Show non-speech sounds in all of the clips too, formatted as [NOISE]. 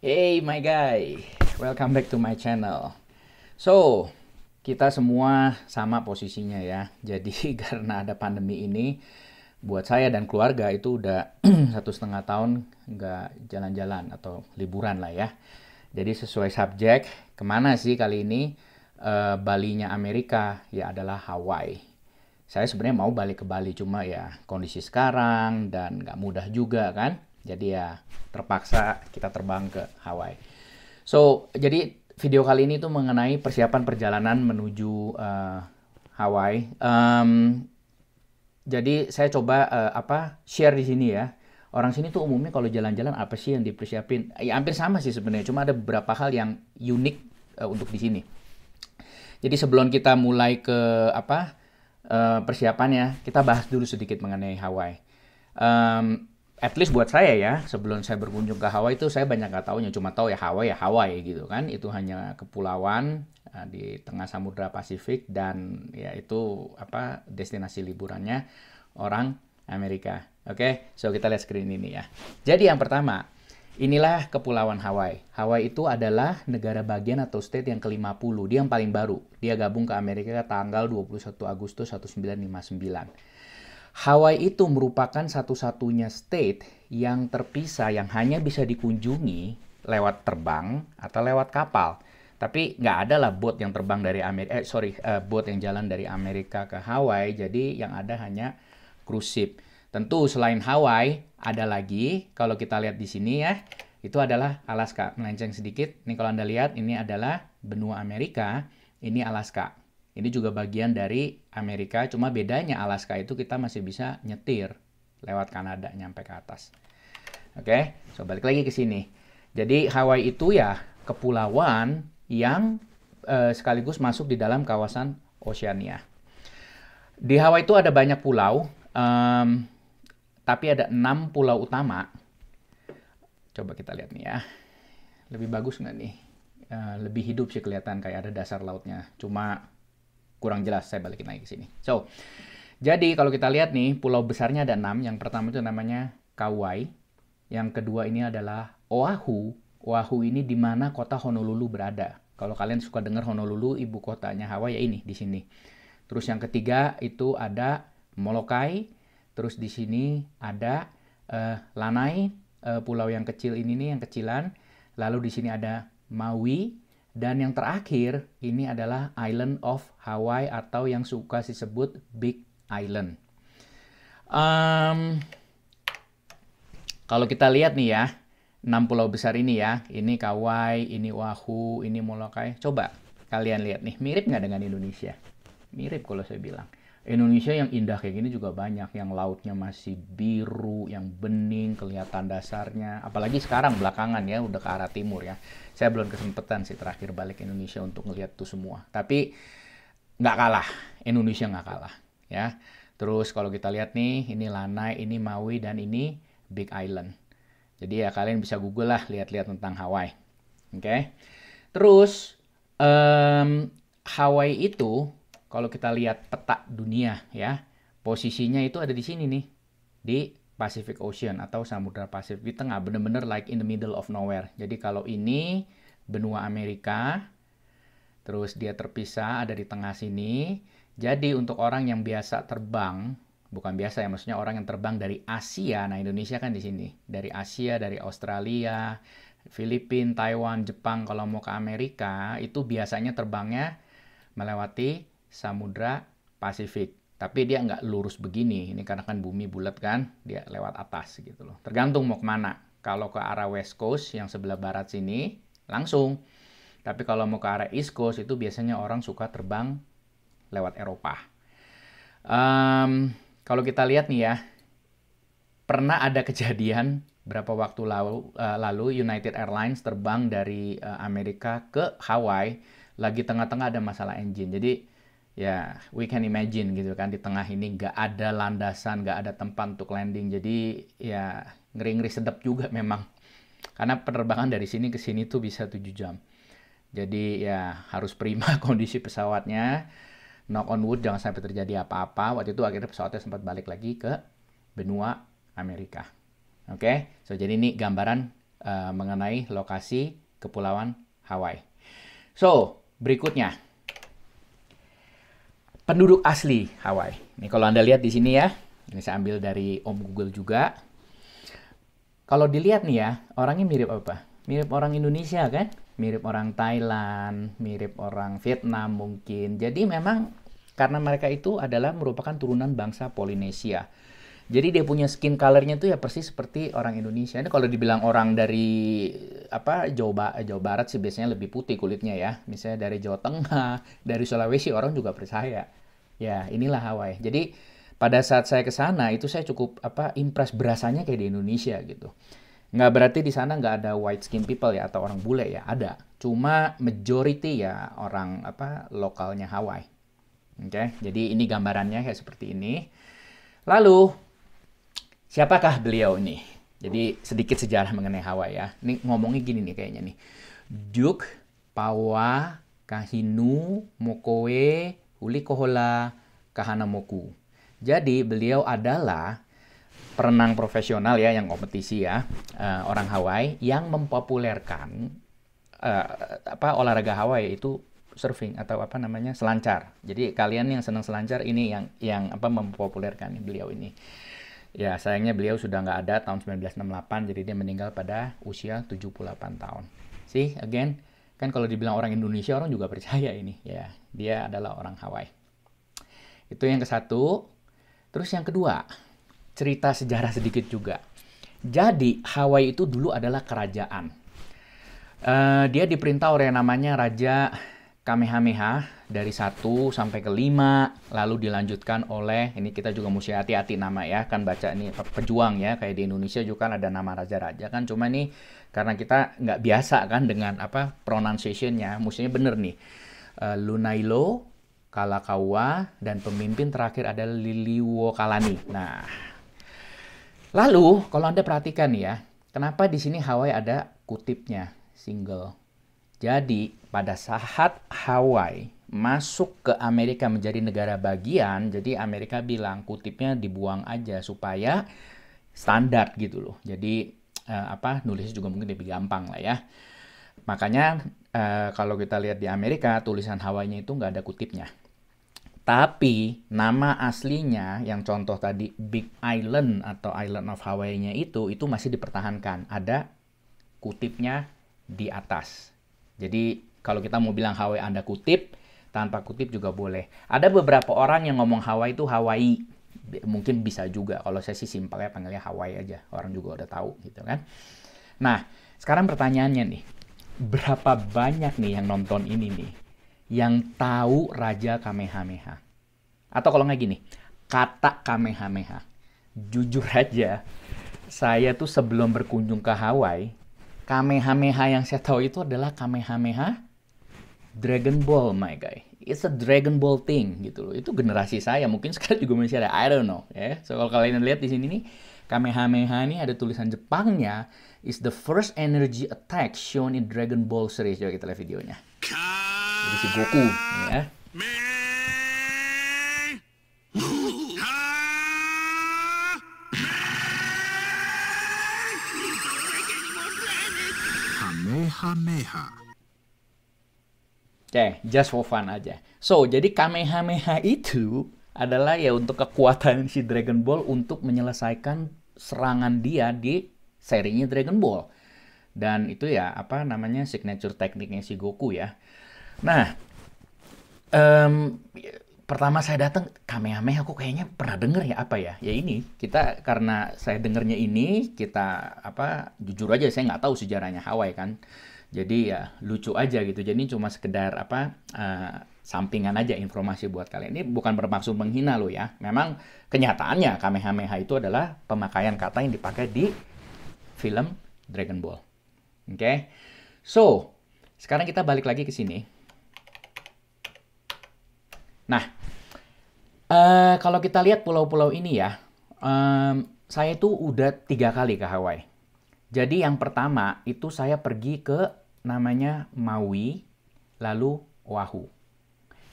Hey my guy, welcome back to my channel. So, kita semua sama posisinya ya. [LAUGHS] Jadi karena ada pandemi ini, buat saya dan keluarga itu udah [CLEARS THROAT] satu setengah tahun nggak jalan-jalan atau liburan lah ya. Jadi sesuai subjek, kemana sih kali ini e, Balinya Amerika ya adalah Hawaii. Saya sebenarnya mau balik ke Bali cuma ya kondisi sekarang dan nggak mudah juga kan jadi ya terpaksa kita terbang ke Hawaii. So, jadi video kali ini tuh mengenai persiapan perjalanan menuju uh, Hawaii. Um, jadi saya coba uh, apa share di sini ya. Orang sini tuh umumnya kalau jalan-jalan apa sih yang dipersiapin? Ya hampir sama sih sebenarnya, cuma ada beberapa hal yang unik uh, untuk di sini. Jadi sebelum kita mulai ke apa uh, persiapannya, kita bahas dulu sedikit mengenai Hawaii. Um, at least buat saya ya, sebelum saya berkunjung ke Hawaii itu saya banyak nggak tahunya, cuma tahu ya Hawaii ya Hawaii gitu kan, itu hanya kepulauan eh, di tengah Samudra Pasifik dan ya itu apa destinasi liburannya orang Amerika. Oke, okay? so kita lihat screen ini ya. Jadi yang pertama, inilah kepulauan Hawaii. Hawaii itu adalah negara bagian atau state yang ke-50, dia yang paling baru. Dia gabung ke Amerika tanggal 21 Agustus 1959. Hawaii itu merupakan satu-satunya state yang terpisah yang hanya bisa dikunjungi lewat terbang atau lewat kapal. Tapi nggak ada lah boat yang terbang dari Amerika, eh, sorry, uh, eh, bot yang jalan dari Amerika ke Hawaii. Jadi yang ada hanya cruise ship. Tentu selain Hawaii ada lagi, kalau kita lihat di sini ya, itu adalah Alaska. Melenceng sedikit, ini kalau Anda lihat ini adalah benua Amerika, ini Alaska. Ini juga bagian dari Amerika, cuma bedanya Alaska itu kita masih bisa nyetir lewat Kanada nyampe ke atas. Oke, okay? so balik lagi ke sini. Jadi Hawaii itu ya kepulauan yang eh, sekaligus masuk di dalam kawasan Oceania. Di Hawaii itu ada banyak pulau, um, tapi ada enam pulau utama. Coba kita lihat nih ya, lebih bagus nggak nih? Uh, lebih hidup sih kelihatan kayak ada dasar lautnya. Cuma kurang jelas, saya balikin lagi ke sini. So, jadi kalau kita lihat nih, pulau besarnya ada enam. Yang pertama itu namanya Kauai. Yang kedua ini adalah Oahu. Oahu ini di mana kota Honolulu berada. Kalau kalian suka dengar Honolulu, ibu kotanya Hawaii ya ini di sini. Terus yang ketiga itu ada Molokai. Terus di sini ada uh, Lanai, uh, pulau yang kecil ini nih yang kecilan. Lalu di sini ada Maui, dan yang terakhir, ini adalah Island of Hawaii atau yang suka disebut Big Island. Um, kalau kita lihat nih ya, 6 pulau besar ini ya, ini Kauai, ini Oahu, ini Molokai. Coba kalian lihat nih, mirip nggak dengan Indonesia? Mirip kalau saya bilang. Indonesia yang indah kayak gini juga banyak yang lautnya masih biru, yang bening kelihatan dasarnya. Apalagi sekarang belakangan ya udah ke arah timur ya. Saya belum kesempatan sih terakhir balik Indonesia untuk ngelihat tuh semua. Tapi nggak kalah, Indonesia nggak kalah ya. Terus kalau kita lihat nih, ini Lanai, ini Maui dan ini Big Island. Jadi ya kalian bisa Google lah lihat-lihat tentang Hawaii. Oke. Okay? Terus um, Hawaii itu kalau kita lihat peta dunia ya, posisinya itu ada di sini nih, di Pacific Ocean atau Samudra Pasifik di tengah, bener-bener like in the middle of nowhere. Jadi kalau ini benua Amerika, terus dia terpisah ada di tengah sini. Jadi untuk orang yang biasa terbang, bukan biasa ya, maksudnya orang yang terbang dari Asia, nah Indonesia kan di sini, dari Asia, dari Australia, Filipina, Taiwan, Jepang, kalau mau ke Amerika, itu biasanya terbangnya melewati Samudra Pasifik. Tapi dia nggak lurus begini. Ini karena kan bumi bulat kan, dia lewat atas gitu loh. Tergantung mau kemana. Kalau ke arah West Coast yang sebelah barat sini, langsung. Tapi kalau mau ke arah East Coast itu biasanya orang suka terbang lewat Eropa. Um, kalau kita lihat nih ya, pernah ada kejadian berapa waktu lalu, uh, lalu United Airlines terbang dari uh, Amerika ke Hawaii lagi tengah-tengah ada masalah engine. Jadi ya we can imagine gitu kan di tengah ini nggak ada landasan nggak ada tempat untuk landing jadi ya ngeri-ngeri sedap juga [LAUGHS] memang karena penerbangan dari sini ke sini tuh bisa 7 jam jadi ya harus prima [LAUGHS] kondisi pesawatnya knock on wood jangan sampai terjadi apa-apa waktu itu akhirnya pesawatnya sempat balik lagi ke benua Amerika oke okay? so jadi ini gambaran uh, mengenai lokasi kepulauan Hawaii so berikutnya penduduk asli Hawaii. Ini kalau Anda lihat di sini ya, ini saya ambil dari Om Google juga. Kalau dilihat nih ya, orangnya mirip apa? Mirip orang Indonesia kan? Mirip orang Thailand, mirip orang Vietnam mungkin. Jadi memang karena mereka itu adalah merupakan turunan bangsa Polinesia. Jadi dia punya skin color-nya itu ya persis seperti orang Indonesia. Ini kalau dibilang orang dari apa Jawa Jawa Barat sih biasanya lebih putih kulitnya ya. Misalnya dari Jawa Tengah, [LAUGHS] dari Sulawesi orang juga percaya. Ya, inilah Hawaii. Jadi pada saat saya ke sana itu saya cukup apa impress berasanya kayak di Indonesia gitu. Nggak berarti di sana nggak ada white skin people ya atau orang bule ya, ada. Cuma majority ya orang apa lokalnya Hawaii. Oke, okay? jadi ini gambarannya kayak seperti ini. Lalu siapakah beliau ini? Jadi sedikit sejarah mengenai Hawaii ya. Ini ngomongnya gini nih kayaknya nih. Duke Pawa Kahinu Mokoe Uli Kohola Kahana Moku. Jadi beliau adalah perenang profesional ya yang kompetisi ya uh, orang Hawaii yang mempopulerkan uh, apa olahraga Hawaii itu surfing atau apa namanya selancar. Jadi kalian yang senang selancar ini yang yang apa mempopulerkan beliau ini. Ya sayangnya beliau sudah nggak ada tahun 1968 jadi dia meninggal pada usia 78 tahun. See again Kan kalau dibilang orang Indonesia orang juga percaya ini ya. Dia adalah orang Hawaii. Itu yang ke satu. Terus yang kedua, cerita sejarah sedikit juga. Jadi Hawaii itu dulu adalah kerajaan. Uh, dia diperintah oleh namanya Raja Kamehameha dari satu sampai ke 5 lalu dilanjutkan oleh ini kita juga mesti hati-hati nama ya kan baca ini pejuang ya kayak di Indonesia juga kan ada nama raja-raja kan cuma ini karena kita nggak biasa kan dengan apa pronunciationnya musuhnya bener nih uh, Lunailo Kalakaua dan pemimpin terakhir adalah Liliwo Kalani nah lalu kalau anda perhatikan ya kenapa di sini Hawaii ada kutipnya single jadi pada saat Hawaii masuk ke Amerika menjadi negara bagian, jadi Amerika bilang kutipnya dibuang aja supaya standar gitu loh. Jadi uh, apa nulisnya juga mungkin lebih gampang lah ya. Makanya uh, kalau kita lihat di Amerika tulisan Hawainya itu nggak ada kutipnya. Tapi nama aslinya yang contoh tadi Big Island atau Island of Hawaii-nya itu itu masih dipertahankan. Ada kutipnya di atas. Jadi kalau kita mau bilang Hawaii ada kutip, tanpa kutip juga boleh. Ada beberapa orang yang ngomong Hawaii itu Hawaii mungkin bisa juga kalau saya sih simpelnya panggilnya Hawaii aja orang juga udah tahu gitu kan nah sekarang pertanyaannya nih berapa banyak nih yang nonton ini nih yang tahu Raja Kamehameha atau kalau nggak gini kata Kamehameha jujur aja saya tuh sebelum berkunjung ke Hawaii Kamehameha yang saya tahu itu adalah Kamehameha Dragon Ball my guy it's a Dragon Ball thing gitu loh. Itu generasi saya, mungkin sekarang juga masih ada. I don't know ya. So kalau kalian lihat di sini nih, Kamehameha ini ada tulisan Jepangnya is the first energy attack shown in Dragon Ball series. Coba kita lihat videonya. Jadi si Goku ya. Kamehameha Oke, eh, okay, just for fun aja. So, jadi Kamehameha itu adalah ya untuk kekuatan [LAUGHS] si Dragon Ball untuk menyelesaikan serangan dia di serinya Dragon Ball. Dan itu ya apa namanya signature tekniknya si Goku ya. Nah, um, pertama saya datang Kamehameha aku kayaknya pernah denger ya apa ya? Ya ini kita karena saya dengernya ini kita apa jujur aja saya nggak tahu sejarahnya Hawaii kan jadi ya lucu aja gitu jadi cuma sekedar apa uh, sampingan aja informasi buat kalian ini bukan bermaksud menghina lo ya memang kenyataannya kamehameha itu adalah pemakaian kata yang dipakai di film Dragon Ball oke okay? so sekarang kita balik lagi ke sini nah uh, kalau kita lihat pulau-pulau ini ya um, saya itu udah tiga kali ke Hawaii jadi yang pertama itu saya pergi ke namanya Maui, lalu Oahu.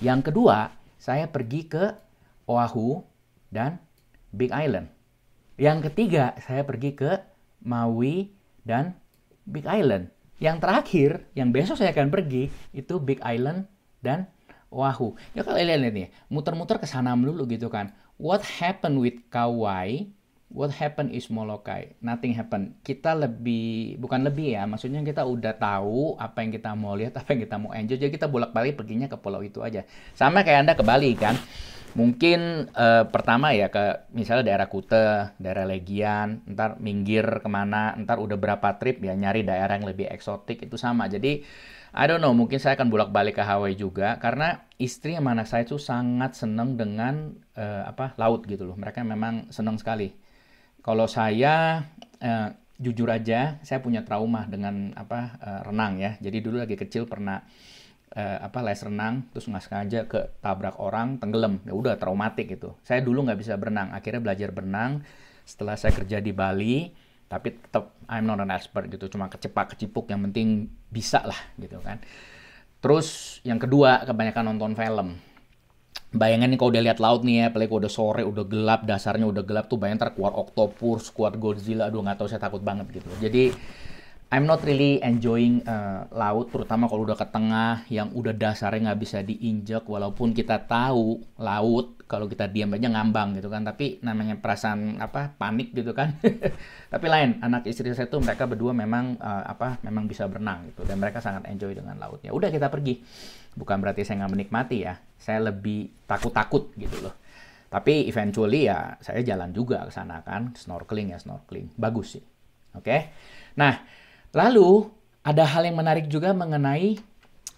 Yang kedua, saya pergi ke Oahu dan Big Island. Yang ketiga, saya pergi ke Maui dan Big Island. Yang terakhir, yang besok saya akan pergi, itu Big Island dan Oahu. Ya kalau lihat nih, muter-muter ke sana melulu gitu kan. What happened with Kauai what happened is Molokai, nothing happened. Kita lebih, bukan lebih ya, maksudnya kita udah tahu apa yang kita mau lihat, apa yang kita mau enjoy, jadi kita bolak-balik perginya ke pulau itu aja. Sama kayak Anda ke Bali kan, mungkin eh, pertama ya ke misalnya daerah Kute, daerah Legian, ntar minggir kemana, ntar udah berapa trip ya nyari daerah yang lebih eksotik itu sama. Jadi I don't know, mungkin saya akan bolak-balik ke Hawaii juga karena istri sama anak saya itu sangat seneng dengan uh, apa laut gitu loh. Mereka memang seneng sekali kalau saya eh, jujur aja, saya punya trauma dengan apa eh, renang ya. Jadi dulu lagi kecil pernah eh, apa les renang, terus nggak sengaja ke tabrak orang, tenggelam. Ya udah traumatik gitu. Saya dulu nggak bisa berenang, akhirnya belajar berenang setelah saya kerja di Bali tapi tetap I'm not an expert gitu cuma kecepak kecipuk yang penting bisa lah gitu kan terus yang kedua kebanyakan nonton film Bayangin nih kalau udah lihat laut nih ya, apalagi udah sore, udah gelap, dasarnya udah gelap tuh bayangin terkuat oktopus, octopus, Godzilla, aduh nggak tahu saya takut banget gitu. Jadi I'm not really enjoying uh, laut, terutama kalau udah ke tengah yang udah dasarnya nggak bisa diinjak, walaupun kita tahu laut kalau kita diam aja ngambang gitu kan, tapi namanya perasaan apa panik gitu kan. [LAUGHS] tapi lain, anak istri saya tuh mereka berdua memang uh, apa memang bisa berenang gitu dan mereka sangat enjoy dengan lautnya. Udah kita pergi, bukan berarti saya nggak menikmati ya, saya lebih takut-takut gitu loh tapi eventually ya saya jalan juga ke sana kan snorkeling ya snorkeling bagus sih oke okay? nah lalu ada hal yang menarik juga mengenai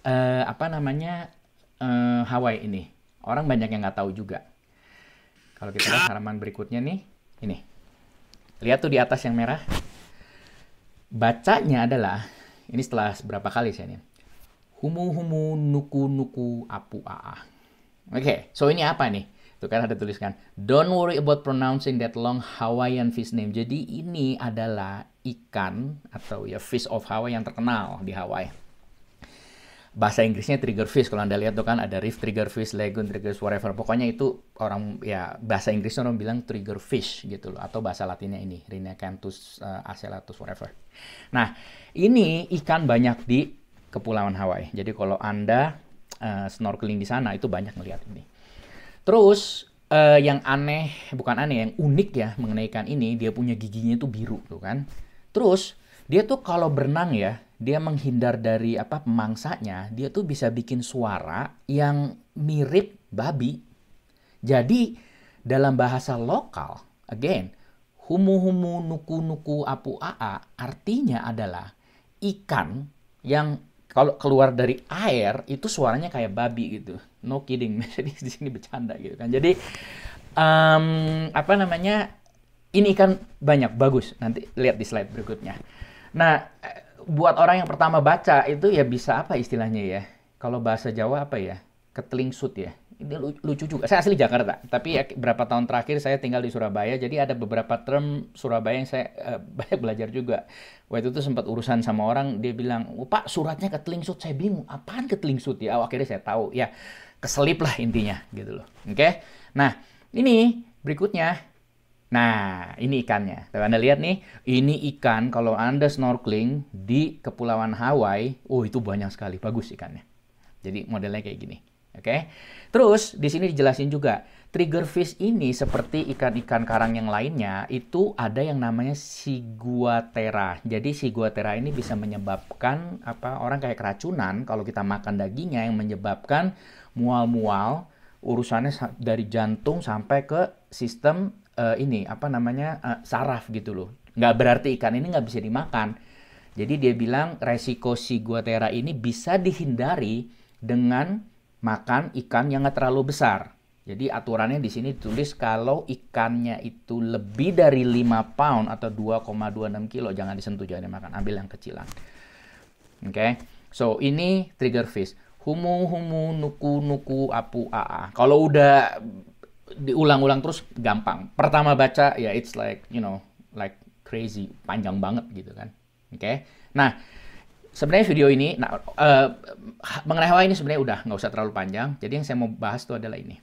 uh, apa namanya uh, Hawaii ini orang banyak yang nggak tahu juga kalau kita lihat halaman berikutnya nih ini lihat tuh di atas yang merah bacanya adalah ini setelah berapa kali saya nih humu humu nuku nuku apu aa Oke, okay, so ini apa nih? Tuh kan ada tuliskan, don't worry about pronouncing that long Hawaiian fish name. Jadi ini adalah ikan atau ya fish of Hawaii yang terkenal di Hawaii. Bahasa Inggrisnya trigger fish. Kalau Anda lihat tuh kan ada reef trigger fish, lagoon trigger fish, whatever. Pokoknya itu orang ya bahasa Inggrisnya orang bilang trigger fish gitu loh atau bahasa Latinnya ini Rhinacanthus uh, eh, acellatus, whatever. Nah, ini ikan banyak di kepulauan Hawaii. Jadi kalau Anda Eh, snorkeling di sana itu banyak ngelihat ini. Terus uh, yang aneh bukan aneh yang unik ya mengenai ikan ini dia punya giginya itu biru tuh kan. Terus dia tuh kalau berenang ya dia menghindar dari apa pemangsanya dia tuh bisa bikin suara yang mirip babi. Jadi dalam bahasa lokal again humu-humu nuku-nuku apu aa artinya adalah ikan yang kalau keluar dari air itu suaranya kayak babi gitu. No kidding, [LAUGHS] jadi di sini bercanda gitu kan. Jadi um, apa namanya? Ini ikan banyak bagus. Nanti lihat di slide berikutnya. Nah, buat orang yang pertama baca itu ya bisa apa istilahnya ya? Kalau bahasa Jawa apa ya? Ketelingsut ya ini lucu juga. Saya asli Jakarta, tapi ya, berapa tahun terakhir saya tinggal di Surabaya. Jadi ada beberapa term Surabaya yang saya uh, [LAUGHS] banyak belajar juga. Waktu itu sempat urusan sama orang, dia bilang, oh, "Pak, suratnya ke Telingsut, Saya bingung, "Apaan ke Telingsut ya?" Oh, akhirnya saya tahu. Ya, keselip lah intinya gitu loh. Oke. Okay? Nah, ini berikutnya Nah, ini ikannya. Kalau Anda lihat nih, ini ikan kalau Anda snorkeling di Kepulauan Hawaii, oh itu banyak sekali, bagus ikannya. Jadi modelnya kayak gini. Oke. Okay? Terus di sini dijelasin juga trigger fish ini seperti ikan-ikan karang yang lainnya itu ada yang namanya siguatera. Jadi siguatera ini bisa menyebabkan apa orang kayak keracunan kalau kita makan dagingnya yang menyebabkan mual-mual urusannya dari jantung sampai ke sistem uh, ini apa namanya uh, saraf gitu loh. Nggak berarti ikan ini nggak bisa dimakan. Jadi dia bilang resiko siguatera ini bisa dihindari dengan makan ikan yang nggak terlalu besar. Jadi aturannya di sini tulis kalau ikannya itu lebih dari 5 pound atau 2,26 kilo jangan disentuh jangan dimakan, ambil yang kecilan. Oke. Okay? So ini trigger fish. Humu humu nuku nuku apu aa. Kalau udah diulang-ulang terus gampang. Pertama baca ya it's like, you know, like crazy, panjang banget gitu kan. Oke. Okay? Nah, sebenarnya video ini, nah, uh, mengenai Hawaii ini sebenarnya udah nggak usah terlalu panjang. Jadi yang saya mau bahas itu adalah ini,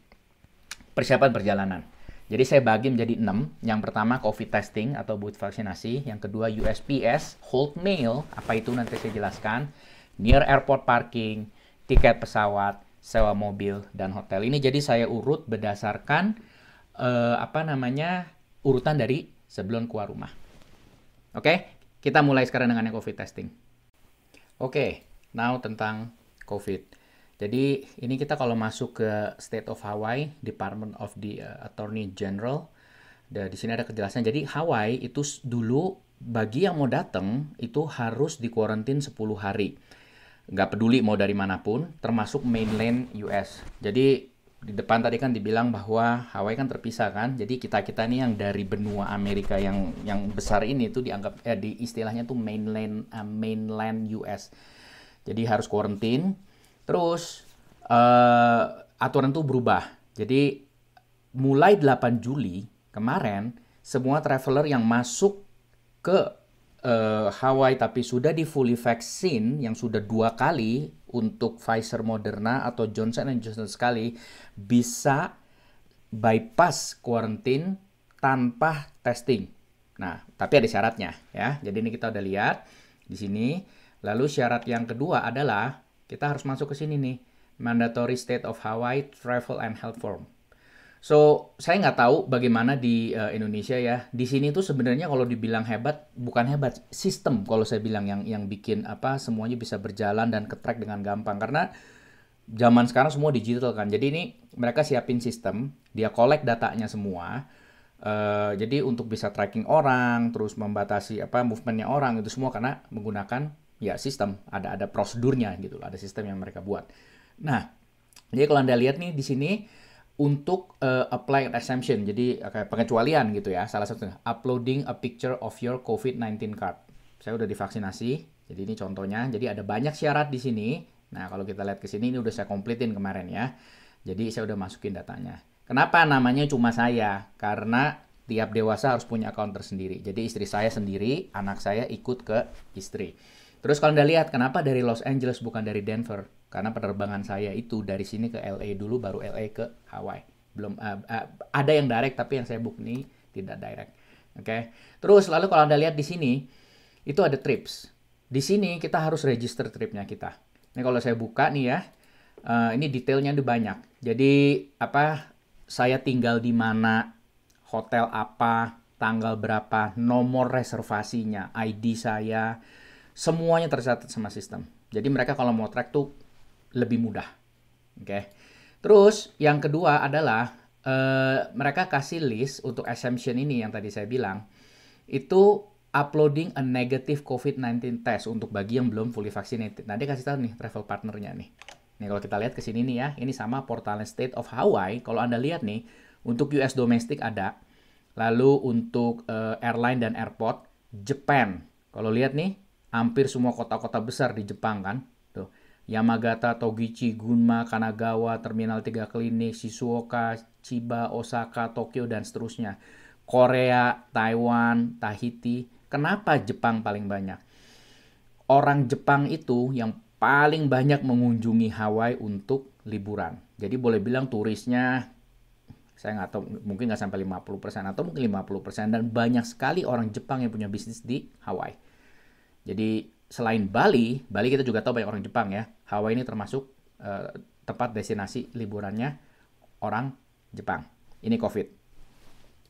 persiapan perjalanan. Jadi saya bagi menjadi enam. Yang pertama COVID testing atau booth vaksinasi. Yang kedua USPS, hold mail, apa itu nanti saya jelaskan. Near airport parking, tiket pesawat, sewa mobil, dan hotel. Ini jadi saya urut berdasarkan uh, apa namanya urutan dari sebelum keluar rumah. Oke, kita mulai sekarang dengan yang COVID testing. Oke, okay, now tentang COVID. Jadi ini kita kalau masuk ke State of Hawaii, Department of the eh, Attorney General, di sini ada kejelasan. Jadi Hawaii itu dulu bagi yang mau datang itu harus dikuarantin 10 hari. Nggak peduli mau dari manapun, termasuk mainland US. Jadi di depan tadi kan dibilang bahwa Hawaii kan terpisah kan. Jadi kita-kita nih yang dari benua Amerika yang yang besar ini tuh dianggap eh, di istilahnya tuh mainland uh, mainland US. Jadi harus quarantine. Terus uh, aturan tuh berubah. Jadi mulai 8 Juli kemarin semua traveler yang masuk ke uh, Hawaii tapi sudah di fully vaksin yang sudah dua kali untuk Pfizer, Moderna atau Johnson Johnson sekali bisa bypass quarantine tanpa testing. Nah, tapi ada syaratnya ya. Jadi ini kita udah lihat di sini. Lalu syarat yang kedua adalah kita harus masuk ke sini nih. Mandatory State of Hawaii Travel and Health Form. So, saya nggak tahu bagaimana di uh, Indonesia ya. Di sini tuh sebenarnya kalau dibilang hebat, bukan hebat, sistem kalau saya bilang yang yang bikin apa semuanya bisa berjalan dan ketrack dengan gampang karena zaman sekarang semua digital kan. Jadi ini mereka siapin sistem, dia collect datanya semua. Uh, jadi untuk bisa tracking orang, terus membatasi apa movementnya orang itu semua karena menggunakan ya sistem, ada ada prosedurnya gitu, ada sistem yang mereka buat. Nah, jadi kalau anda lihat nih di sini untuk uh, apply exemption, jadi eh, kayak pengecualian gitu ya. Salah satunya uploading a picture of your COVID-19 card. Saya udah divaksinasi, jadi ini contohnya. Jadi ada banyak syarat di sini. Nah, kalau kita lihat ke sini ini udah saya komplitin kemarin ya. Jadi saya udah masukin datanya. Kenapa namanya cuma saya? Karena tiap dewasa harus punya account tersendiri. Jadi istri saya sendiri, anak saya ikut ke istri. Terus kalau Anda lihat kenapa dari Los Angeles bukan dari Denver? karena penerbangan saya itu dari sini ke LA dulu baru LA ke Hawaii belum uh, uh, ada yang direct tapi yang saya book nih tidak direct oke okay? terus lalu kalau anda lihat di sini itu ada trips di sini kita harus register tripnya kita ini kalau saya buka nih ya uh, ini detailnya udah banyak jadi apa saya tinggal di mana hotel apa tanggal berapa nomor reservasinya ID saya semuanya tercatat sama sistem jadi mereka kalau mau track tuh lebih mudah. Oke. Okay. Terus yang kedua adalah uh, mereka kasih list untuk exemption ini yang tadi saya bilang itu uploading a negative COVID-19 test untuk bagi yang belum fully vaccinated. Nanti kasih tahu nih travel partnernya nih. Nih kalau kita lihat ke sini nih ya, ini sama portal State of Hawaii. Kalau Anda lihat nih, untuk US domestic ada, lalu untuk uh, airline dan airport Japan. Kalau lihat nih, hampir semua kota-kota besar di Jepang kan Yamagata, Togichi, Gunma, Kanagawa, Terminal 3 Klinik, Shizuoka, Chiba, Osaka, Tokyo, dan seterusnya. Korea, Taiwan, Tahiti. Kenapa Jepang paling banyak? Orang Jepang itu yang paling banyak mengunjungi Hawaii untuk liburan. Jadi boleh bilang turisnya saya nggak tahu mungkin nggak sampai 50% atau mungkin 50% dan banyak sekali orang Jepang yang punya bisnis di Hawaii. Jadi selain Bali, Bali kita juga tahu banyak orang Jepang ya Hawaii ini termasuk uh, tempat destinasi liburannya orang Jepang. Ini COVID.